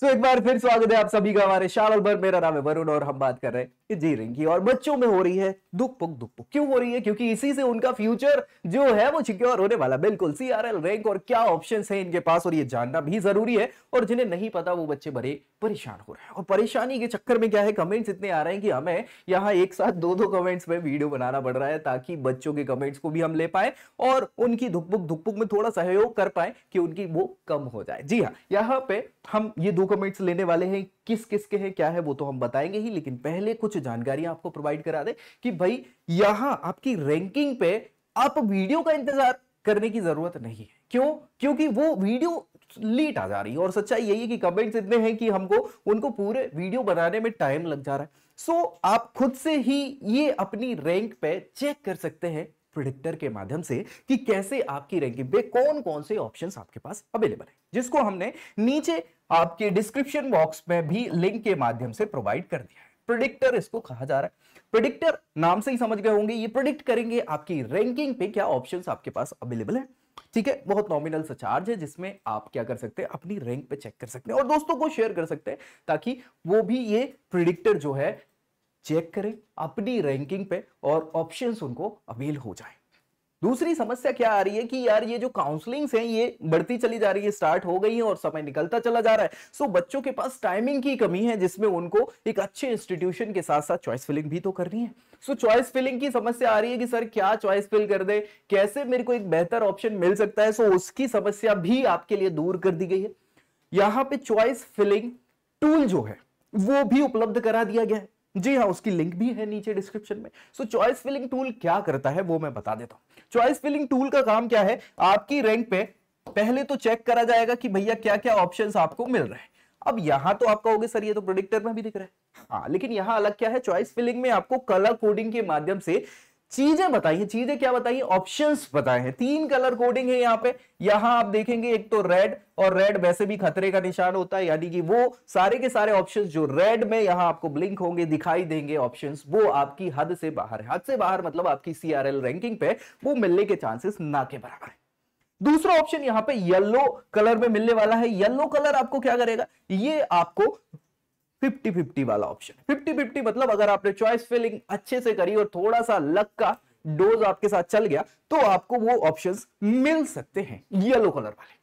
सो एक बार फिर स्वागत है आप सभी का हमारे शाल भर मेरा नाम है वरुण और हम बात कर रहे हैं जी रही और बच्चों में हो रही है दुख पुख दुख पुख क्यों हो रही है क्योंकि इसी से उनका फ्यूचर जो है वो सिक्योर होने वाला बिल्कुल सीआरएल रैंक और क्या ऑप्शन है इनके पास और ये जानना भी जरूरी है और जिन्हें नहीं पता वो बच्चे बड़े परेशान हो रहे हैं और परेशानी के चक्कर में क्या है कमेंट्स इतने आ रहे हैं कि हमें यहाँ एक साथ दो दो कमेंट्स में वीडियो बनाना पड़ रहा है ताकि बच्चों के कमेंट्स को भी हम ले पाए और उनकी धुक धुकपुक में थोड़ा सहयोग कर पाए कि उनकी वो कम हो जाए जी हाँ यहाँ पे हम ये दो कमेंट्स लेने वाले हैं किस किस के हैं क्या है वो तो हम बताएंगे ही लेकिन पहले कुछ कुछ जानकारी आपको प्रोवाइड करा दे कि भाई यहां आपकी रैंकिंग पे आप वीडियो का इंतजार करने की जरूरत नहीं है क्यों क्योंकि वो वीडियो लेट आ जा रही है और सच्चाई यही है कि कमेंट्स इतने हैं कि हमको उनको पूरे वीडियो बनाने में टाइम लग जा रहा है सो so, आप खुद से ही ये अपनी रैंक पे चेक कर सकते हैं प्रिडिक्टर के माध्यम से कि कैसे आपकी रैंकिंग पे कौन कौन से ऑप्शन आपके पास अवेलेबल है जिसको हमने नीचे आपके डिस्क्रिप्शन बॉक्स में भी लिंक के माध्यम से प्रोवाइड कर दिया प्रिडिक्टर इसको कहा जा रहा है प्रिडिक्टर नाम से ही समझ गए होंगे ये प्रिडिक्ट करेंगे आपकी रैंकिंग पे क्या ऑप्शन आपके पास अवेलेबल है ठीक है बहुत नॉमिनल सा चार्ज है जिसमें आप क्या कर सकते हैं अपनी रैंक पे चेक कर सकते हैं और दोस्तों को शेयर कर सकते हैं ताकि वो भी ये प्रिडिक्टर जो है चेक करें अपनी रैंकिंग पे और ऑप्शंस उनको अवेल हो जाए दूसरी समस्या क्या आ रही है कि यार ये जो काउंसलिंग्स हैं ये बढ़ती चली जा रही है स्टार्ट हो गई है और समय निकलता चला जा रहा है सो बच्चों के पास टाइमिंग की कमी है जिसमें उनको एक अच्छे इंस्टीट्यूशन के साथ साथ चॉइस फिलिंग भी तो करनी है सो चॉइस फिलिंग की समस्या आ रही है कि सर क्या चॉइस फिल कर दे कैसे मेरे को एक बेहतर ऑप्शन मिल सकता है सो उसकी समस्या भी आपके लिए दूर कर दी गई है यहां पे चॉइस फिलिंग टूल जो है वो भी उपलब्ध करा दिया गया है जी हाँ उसकी लिंक भी है नीचे डिस्क्रिप्शन में सो चॉइस फिलिंग टूल क्या करता है वो मैं बता देता हूँ चॉइस फिलिंग टूल का काम क्या है आपकी रैंक पे पहले तो चेक करा जाएगा कि भैया क्या क्या ऑप्शन आपको मिल रहे हैं अब यहां तो आप कहोगे सर ये तो प्रोडिक्टर में भी दिख रहा है हाँ लेकिन यहां अलग क्या है चॉइस फिलिंग में आपको कलर कोडिंग के माध्यम से चीजें बताई हैं चीजें क्या बताई ऑप्शंस बताए हैं तीन कलर कोडिंग है यहाँ पे यहां आप देखेंगे एक तो रेड और रेड वैसे भी खतरे का निशान होता है यानी कि वो सारे के सारे ऑप्शंस जो रेड में यहां आपको ब्लिंक होंगे दिखाई देंगे ऑप्शंस वो आपकी हद से बाहर है हद से बाहर मतलब आपकी सीआरएल रैंकिंग पे वो मिलने के चांसेस ना के बराबर है दूसरा ऑप्शन यहां पे येलो कलर में मिलने वाला है येलो कलर आपको क्या करेगा ये आपको फिफ्टी फिफ्टी वाला ऑप्शन फिफ्टी फिफ्टी मतलब अगर आपने चॉइस फिलिंग अच्छे से करी और थोड़ा सा लक का डोज आपके साथ चल गया तो आपको वो ऑप्शंस मिल सकते हैं येलो कलर वाले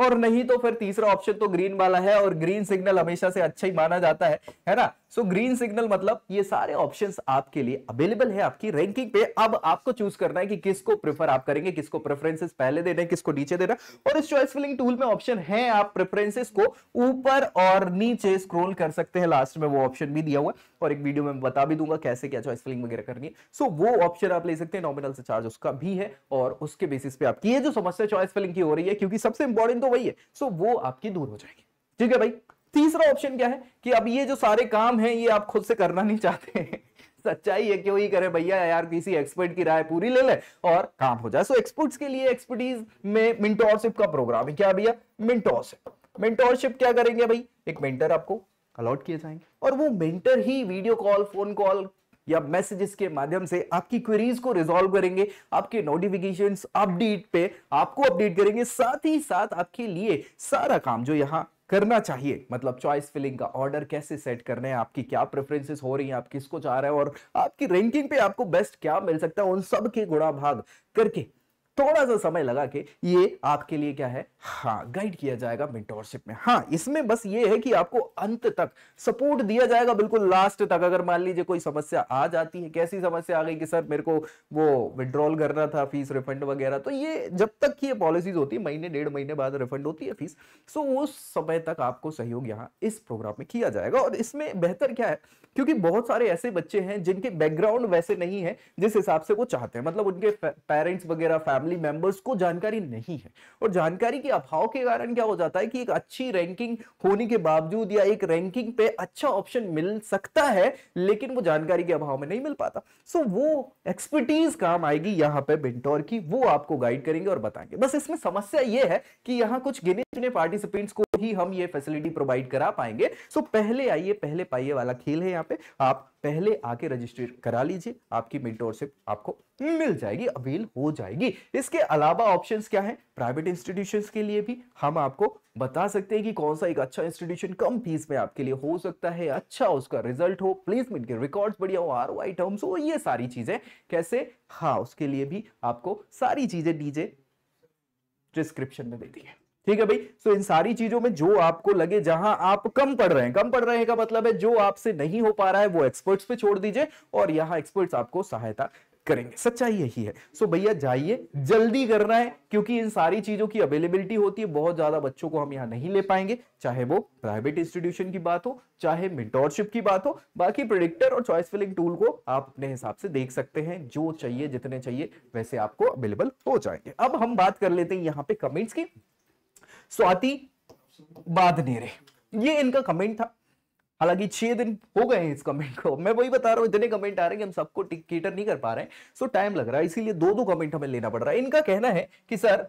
और नहीं तो फिर तीसरा ऑप्शन तो ग्रीन वाला है और ग्रीन सिग्नल हमेशा से अच्छा ही माना जाता है है ना सो ग्रीन सिग्नल मतलब ये सारे ऑप्शंस आपके लिए अवेलेबल है आपकी रैंकिंग पे अब आपको चूज करना है कि किसको प्रेफर आप करेंगे किसको प्रेफरेंसेस पहले देना है किसको नीचे देना और इस चॉइस फिलिंग टूल में ऑप्शन है आप प्रेफरेंसेस को ऊपर और नीचे स्क्रोल कर सकते हैं लास्ट में वो ऑप्शन भी दिया हुआ है और एक वीडियो में बता भी दूंगा कैसे क्या चॉइस फिलिंग वगैरह करनी है सो वो ऑप्शन आप ले सकते हैं नॉमिनल से चार्ज उसका भी है और उसके बेसिस पे आपकी ये जो समस्या चॉइस फिलिंग की हो रही है क्योंकि सबसे इंपॉर्टेंट तो वही है सो वो आपकी दूर हो जाएगी ठीक है भाई तीसरा ऑप्शन क्या है कि अब ये जो सारे काम है ये आप खुद से करना नहीं चाहते सच्चाई है क्यों ही करे भैया यार किसी एक्सपर्ट की राय पूरी ले ले और काम हो जाए सो so, एक्सपर्ट्स के लिए एक्सपर्टीज में मिंटोरशिप का प्रोग्राम है क्या भैया मिंटोरशिप मिंटोरशिप क्या करेंगे भाई एक मेंटर आपको अलॉट किए जाएंगे और वो मेंटर ही वीडियो कॉल फोन कॉल या मैसेजेस के माध्यम से आपकी क्वेरीज को रिजॉल्व करेंगे आपके नोटिफिकेशन अपडेट पे आपको अपडेट करेंगे साथ ही साथ आपके लिए सारा काम जो यहाँ करना चाहिए मतलब चॉइस फिलिंग का ऑर्डर कैसे सेट करने हैं आपकी क्या प्रेफरेंसेस हो रही हैं आप किसको चाह रहे हैं और आपकी रैंकिंग पे आपको बेस्ट क्या मिल सकता है उन सब के गुणा भाग करके थोड़ा सा समय लगा के ये आपके लिए क्या है हाँ गाइड किया जाएगा मेंटोरशिप में हाँ इसमें बस ये है कि आपको अंत तक सपोर्ट दिया जाएगा बिल्कुल लास्ट तक अगर मान लीजिए कोई समस्या आ जाती है कैसी समस्या आ गई कि सर मेरे को वो विड्रॉल करना था फीस रिफंड वगैरह तो ये जब तक की ये पॉलिसीज होती है महीने डेढ़ महीने बाद रिफंड होती है फीस सो उस समय तक आपको सहयोग यहाँ इस प्रोग्राम में किया जाएगा और इसमें बेहतर क्या है क्योंकि बहुत सारे ऐसे बच्चे हैं जिनके बैकग्राउंड वैसे नहीं है जिस हिसाब से वो चाहते हैं मतलब उनके पेरेंट्स वगैरह फैमिली मेंबर्स को जानकारी नहीं है और जानकारी के अभाव के कारण क्या हो जाता है कि एक अच्छी रैंकिंग होने के बावजूद या एक रैंकिंग पे अच्छा ऑप्शन मिल सकता है लेकिन वो जानकारी के अभाव में नहीं मिल पाता सो so, वो एक्सपर्टीज काम आएगी यहाँ पे बिंटोर की वो आपको गाइड करेंगे और बताएंगे बस इसमें समस्या ये है कि यहाँ कुछ गिने चुने पार्टिसिपेंट्स को ही हम ये फैसिलिटी प्रोवाइड करा पाएंगे सो so, पहले आइए पहले पाइए वाला खेल है यहाँ पे आप पहले आके रजिस्टर करा लीजिए आपकी मेंटोरशिप आपको मिल जाएगी अवेल हो जाएगी इसके अलावा ऑप्शंस क्या है प्राइवेट इंस्टीट्यूशंस के लिए भी हम आपको बता सकते हैं कि कौन सा एक अच्छा इंस्टीट्यूशन कम फीस में आपके लिए हो सकता है अच्छा उसका रिजल्ट हो प्लेसमेंट के रिकॉर्ड्स बढ़िया हो आर वाई टर्म्स हो ये सारी चीजें कैसे हाँ उसके लिए भी आपको सारी चीजें डीजे डिस्क्रिप्शन में दे दी है ठीक है भाई सो so, इन सारी चीजों में जो आपको लगे जहां आप कम पढ़ रहे हैं कम पढ़ रहे हैं का मतलब है जो आपसे नहीं हो पा रहा है वो एक्सपर्ट्स पे छोड़ दीजिए और यहाँ एक्सपर्ट्स आपको सहायता करेंगे सच्चाई यही है सो भैया जाइए जल्दी करना है क्योंकि इन सारी चीजों की अवेलेबिलिटी होती है बहुत ज्यादा बच्चों को हम यहाँ नहीं ले पाएंगे चाहे वो प्राइवेट इंस्टीट्यूशन की बात हो चाहे मेंटोरशिप की बात हो बाकी प्रोडिक्टर और चॉइस फिलिंग टूल को आप अपने हिसाब से देख सकते हैं जो चाहिए जितने चाहिए वैसे आपको अवेलेबल हो जाएंगे अब हम बात कर लेते हैं यहाँ पे कमेंट्स की स्वाति बाद ये इनका कमेंट था हालांकि छह दिन हो गए हैं इस कमेंट को मैं वही बता रहा हूँ इतने कमेंट आ रहे हैं कि हम सबको टिकेटर नहीं कर पा रहे हैं सो टाइम लग रहा है इसीलिए दो दो कमेंट हमें लेना पड़ रहा है इनका कहना है कि सर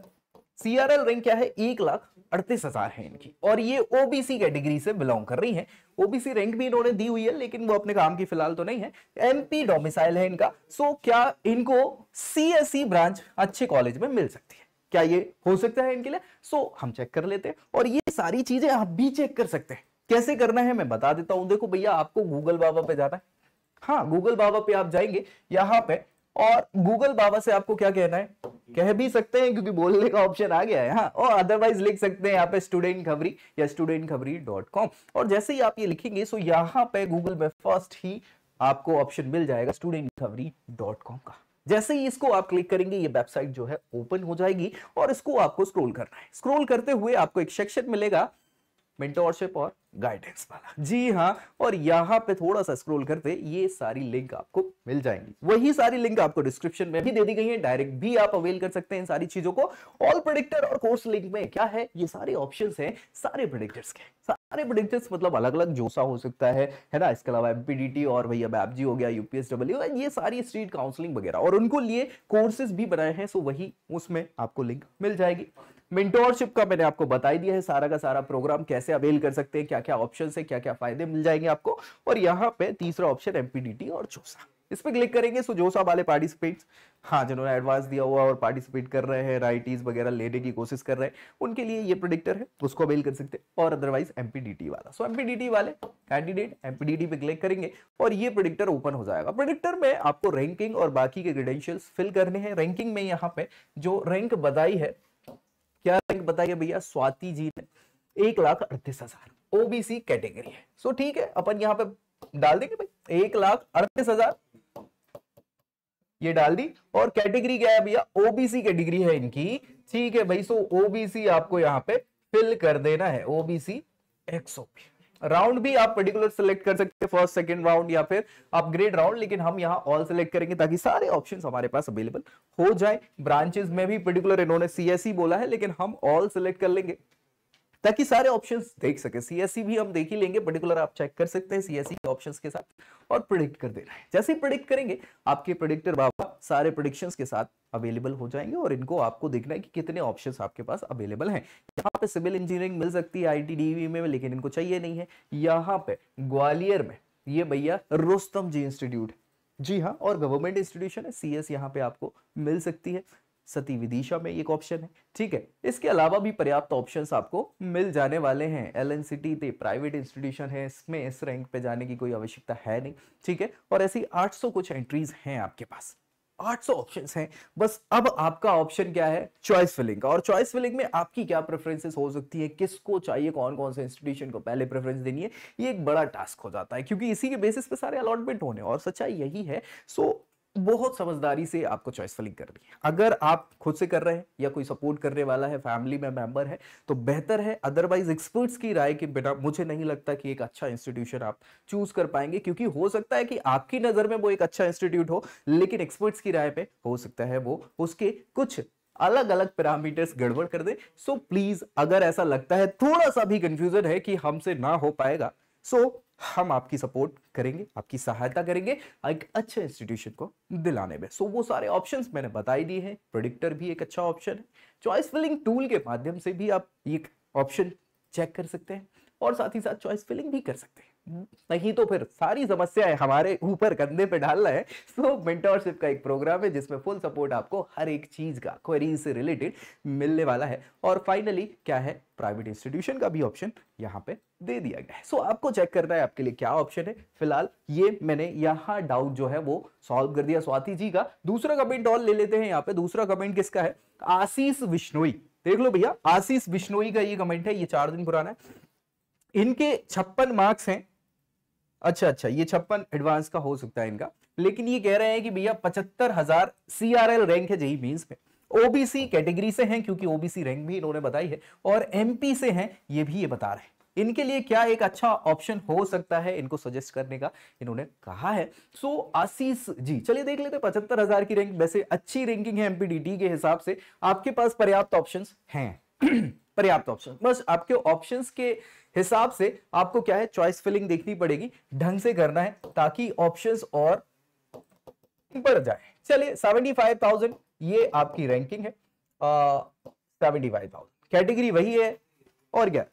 सीआरएल रैंक क्या है एक लाख अड़तीस हजार है इनकी और ये ओबीसी कैटेगरी से बिलोंग कर रही है ओबीसी रैंक भी इन्होंने दी हुई है लेकिन वो अपने काम की फिलहाल तो नहीं है एमपी डोमिसाइल है इनका सो क्या इनको सीएसई ब्रांच e अच्छे कॉलेज में मिल सकती है क्या ये हो सकता है इनके लिए सो हम चेक कर लेते हैं और ये सारी चीजें आप भी चेक कर सकते हैं कैसे करना है मैं बता देता हूं देखो भैया आपको गूगल बाबा पे जाना है हाँ गूगल बाबा पे आप जाएंगे यहाँ पे और गूगल बाबा से आपको क्या कहना है कह भी सकते हैं क्योंकि बोलने का ऑप्शन आ गया है हाँ और अदरवाइज लिख सकते हैं यहाँ पे स्टूडेंट खबरी या स्टूडेंट खबरी डॉट कॉम और जैसे ही आप ये लिखेंगे सो यहाँ पे गूगल में फर्स्ट ही आपको ऑप्शन मिल जाएगा स्टूडेंट खबरी डॉट कॉम का जैसे ही इसको आप क्लिक करेंगे ये वेबसाइट जो है ओपन हो जाएगी और इसको आपको स्क्रोल करना है स्क्रोल करते हुए आपको एक सेक्शन मिलेगा मेंटोरशिप और गाइडेंस वाला जी हाँ और यहाँ पे थोड़ा सा स्क्रॉल करते ये सारी लिंक आपको मिल जाएंगी वही सारी लिंक आपको डिस्क्रिप्शन में भी दे दी गई है डायरेक्ट भी आप अवेल कर सकते हैं इन सारी चीजों को ऑल प्रोडिक्टर और कोर्स लिंक में क्या है ये सारे ऑप्शन है सारे प्रोडिक्टर्स के अरे बट इट मतलब अलग अलग जोसा हो सकता है है ना इसके अलावा एमपीडीटी और भैया बैबजी हो गया यूपीएस डब्ल्यू ये सारी स्ट्रीट काउंसलिंग वगैरह और उनको लिए कोर्सेज भी बनाए हैं सो वही उसमें आपको लिंक मिल जाएगी मेंटोरशिप का मैंने आपको बताई दिया है सारा का सारा प्रोग्राम कैसे अवेल कर सकते हैं क्या क्या ऑप्शन है क्या क्या फायदे मिल जाएंगे आपको और यहाँ पे तीसरा ऑप्शन एमपीडीटी और चोसा इस पर क्लिक करेंगे सो जो सब वाले पार्टिसिपेट्स हाँ जिन्होंने एडवांस दिया हुआ और पार्टिसिपेट कर रहे हैं राइटीज वगैरह लेने की कोशिश कर रहे हैं उनके लिए ये प्रोडिक्टर है उसको अवेल कर सकते हैं और अदरवाइज एम वाला सो so, एम वाले कैंडिडेट एम पे क्लिक करेंगे और ये प्रोडिक्टर ओपन हो जाएगा प्रोडिक्टर में आपको रैंकिंग और बाकी के क्रीडेंशियल्स फिल करने हैं रैंकिंग में यहाँ पे जो रैंक बताई है क्या रैंक बताइए भैया स्वाति जी ने एक लाख अड़तीस हजार ओबीसी कैटेगरी है सो so, ठीक है अपन यहाँ पे डाल देंगे भाई एक लाख अड़तीस हजार ये डाल दी और कैटेगरी क्या है भैया ओबीसी कैटेगरी है इनकी ठीक है भाई सो ओबीसी आपको यहाँ पे फिल कर देना है ओबीसी एक्सओपी राउंड भी आप पर्टिकुलर सेलेक्ट कर सकते हैं फर्स्ट सेकंड राउंड या फिर अपग्रेड राउंड लेकिन हम यहां ऑल सेलेक्ट करेंगे ताकि सारे ऑप्शंस हमारे पास अवेलेबल हो जाए ब्रांचेस में भी पर्टिकुलर इन्होंने सीएससी e बोला है लेकिन हम ऑल सेलेक्ट कर लेंगे ताकि सारे ऑप्शन देख सके सीएससी e भी हम देख ही लेंगे पर्टिकुलर आप चेक कर सकते हैं सीएससी e के ऑप्शन के साथ और प्रोडिक्ट कर रहे हैं जैसे ही प्रोडिक्ट करेंगे आपके प्रोडिक्टर बाबा सारे प्रोडिक्शन के साथ अवेलेबल हो जाएंगे और इनको आपको देखना है कि कितने ऑप्शंस आपके पास अवेलेबल हैं यहाँ पे सिविल इंजीनियरिंग मिल सकती है आईटीडीवी में लेकिन इनको चाहिए नहीं है यहाँ पे ग्वालियर में ये भैया रोस्तम जी इंस्टीट्यूट जी हाँ और गवर्नमेंट इंस्टीट्यूशन है सीएस यहाँ पे आपको मिल सकती है सती विदिशा में एक ऑप्शन है ठीक है इसके अलावा भी पर्याप्त ऑप्शंस आपको मिल जाने वाले हैं एल एन सिटी थे प्राइवेट इंस्टीट्यूशन है इसमें इस रैंक पे जाने की कोई आवश्यकता है नहीं ठीक है और ऐसी 800 कुछ एंट्रीज हैं आपके पास 800 ऑप्शंस हैं बस अब आपका ऑप्शन क्या है चॉइस फिलिंग का और चॉइस फिलिंग में आपकी क्या प्रेफरेंसेस हो सकती है किसको चाहिए कौन कौन से इंस्टीट्यूशन को पहले प्रेफरेंस देनी है ये एक बड़ा टास्क हो जाता है क्योंकि इसी के बेसिस पे सारे अलॉटमेंट होने और सच्चाई यही है सो बहुत समझदारी से आपको चॉइस फिलिंग करनी है अगर आप खुद से कर रहे हैं या कोई सपोर्ट करने वाला है फैमिली में मेंबर है तो बेहतर है अदरवाइज एक्सपर्ट्स की राय के बिना मुझे नहीं लगता कि एक अच्छा इंस्टीट्यूशन आप चूज कर पाएंगे क्योंकि हो सकता है कि आपकी नज़र में वो एक अच्छा इंस्टीट्यूट हो लेकिन एक्सपर्ट्स की राय पे हो सकता है वो उसके कुछ अलग अलग पैरामीटर्स गड़बड़ कर दे सो so, प्लीज अगर ऐसा लगता है थोड़ा सा भी कंफ्यूजन है कि हमसे ना हो पाएगा सो so, हम आपकी सपोर्ट करेंगे आपकी सहायता करेंगे एक अच्छे इंस्टीट्यूशन को दिलाने में सो so, वो सारे ऑप्शंस मैंने बताई दिए हैं प्रोडिक्टर भी एक अच्छा ऑप्शन है चॉइस फिलिंग टूल के माध्यम से भी आप एक ऑप्शन चेक कर सकते हैं और साथ ही साथ चॉइस फिलिंग भी कर सकते हैं नहीं तो फिर सारी समस्याएं हमारे ऊपर कंधे पे डालना है सो मेंटोरशिप का एक प्रोग्राम है जिसमें फुल सपोर्ट आपको हर एक चीज़ का क्वेरीज से रिलेटेड मिलने वाला है और फाइनली क्या है प्राइवेट इंस्टीट्यूशन का भी ऑप्शन यहाँ पे दे दिया गया है सो आपको चेक करना है आपके लिए क्या ऑप्शन है फिलहाल ये मैंने यहाँ डाउट जो है वो सॉल्व कर दिया स्वाति जी का दूसरा कमेंट ऑल ले लेते हैं यहाँ पे दूसरा कमेंट किसका है आशीष विश्नोई देख लो भैया आशीष विश्नोई का ये कमेंट है ये चार दिन पुराना है इनके छप्पन मार्क्स हैं अच्छा अच्छा ये छप्पन एडवांस का हो सकता है इनका लेकिन ये कह रहे हैं कि भैया पचहत्तर हजार सी आर एल रैंक है जेई मीन में ओबीसी कैटेगरी से हैं क्योंकि ओबीसी रैंक भी इन्होंने बताई है और एमपी से हैं ये भी ये बता रहे हैं इनके लिए क्या एक अच्छा ऑप्शन हो सकता है इनको सजेस्ट करने का इन्होंने कहा है सो so, आशीष जी चलिए देख लेते पचहत्तर हजार की रैंक वैसे अच्छी रैंकिंग है एमपीडीटी के हिसाब से आपके पास पर्याप्त ऑप्शन है पर्याप्त ऑप्शन बस आपके ऑप्शन के हिसाब से आपको क्या है चॉइस फिलिंग देखनी पड़ेगी ढंग से करना है ताकि ऑप्शंस और बढ़ जाए चलिए 75,000 ये आपकी रैंकिंग है सेवेंटी फाइव थाउजेंड कैटेगरी वही है और क्या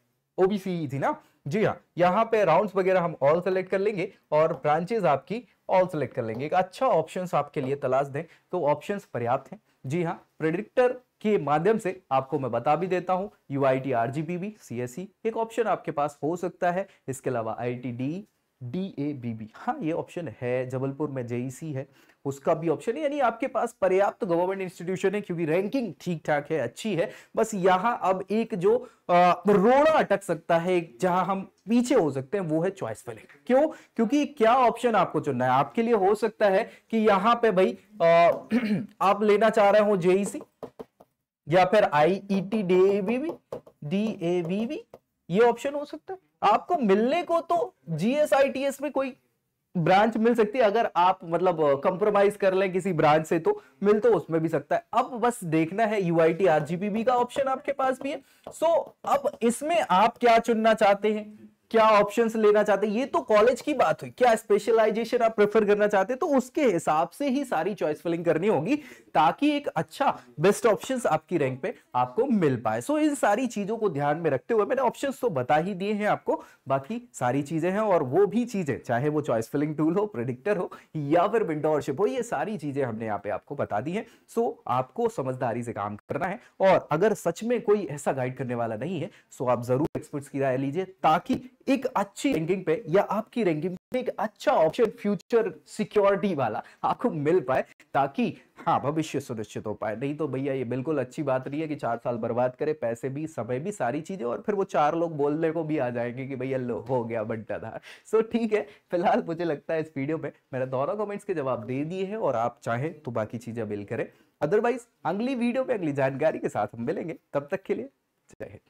ओबीसी e थी ना जी हाँ यहाँ पे राउंड्स वगैरह हम ऑल सेलेक्ट कर लेंगे और ब्रांचेस आपकी ऑल सेलेक्ट कर लेंगे एक अच्छा ऑप्शंस आपके लिए तलाश दें तो ऑप्शंस पर्याप्त हैं जी हाँ प्रेडिक्टर के माध्यम से आपको मैं बता भी देता हूँ U I T R B C S एक ऑप्शन आपके पास हो सकता है इसके अलावा I T D D A B B हाँ ये ऑप्शन है जबलपुर में जेईसी e है उसका भी ऑप्शन है यानी आपके पास पर्याप्त तो गवर्नमेंट इंस्टीट्यूशन है क्योंकि रैंकिंग ठीक ठाक है अच्छी है बस यहाँ अब एक जो रोड़ा अटक सकता है जहां हम पीछे हो सकते हैं वो है चॉइस फिलिंग क्यों क्योंकि क्या ऑप्शन आपको चुनना है आपके लिए हो सकता है कि यहाँ पे भाई आ, आप लेना चाह रहे हो जेईसी या फिर I E T D A B D A ये ऑप्शन हो सकता है आपको मिलने को तो जीएसआईटीएस में कोई ब्रांच मिल सकती है अगर आप मतलब कंप्रोमाइज कर लें किसी ब्रांच से तो मिल तो उसमें भी सकता है अब बस देखना है यू आई टी आरजीपीबी का ऑप्शन आपके पास भी है सो अब इसमें आप क्या चुनना चाहते हैं क्या ऑप्शंस लेना चाहते हैं ये तो कॉलेज की बात हुई क्या स्पेशलाइजेशन आप प्रेफर करना चाहते हैं तो उसके हिसाब से ही सारी चॉइस फिलिंग करनी होगी ताकि एक अच्छा बेस्ट ऑप्शंस आपकी रैंक पे आपको मिल पाए सो इन सारी चीजों को ध्यान में रखते हुए मैंने ऑप्शंस तो बता ही दिए हैं आपको बाकी सारी चीजें हैं और वो भी चीजें चाहे वो चॉइस फिलिंग टूल हो प्रोडिक्टर हो या फिर विंडोरशिप हो ये सारी चीजें हमने यहाँ पे आपको बता दी है सो आपको समझदारी से काम करना है और अगर सच में कोई ऐसा गाइड करने वाला नहीं है सो तो आप जरूर एक्सपर्ट्स की राय लीजिए ताकि एक अच्छी रैंकिंग पे या आपकी रैंकिंग पे एक अच्छा ऑप्शन फ्यूचर सिक्योरिटी वाला आपको मिल पाए ताकि हाँ भविष्य सुनिश्चित हो पाए नहीं तो भैया ये बिल्कुल अच्छी बात नहीं है कि चार साल बर्बाद करे पैसे भी समय भी सारी चीजें और फिर वो चार लोग बोलने को भी आ जाएंगे कि भैया लो हो गया बंटा था सो ठीक है फिलहाल मुझे लगता है इस वीडियो में मैंने दोनों कमेंट्स के जवाब दे दिए हैं और आप चाहें तो बाकी चीजें बिल करें अदरवाइज अगली वीडियो में अगली जानकारी के साथ हम मिलेंगे तब तक के लिए जय हिंद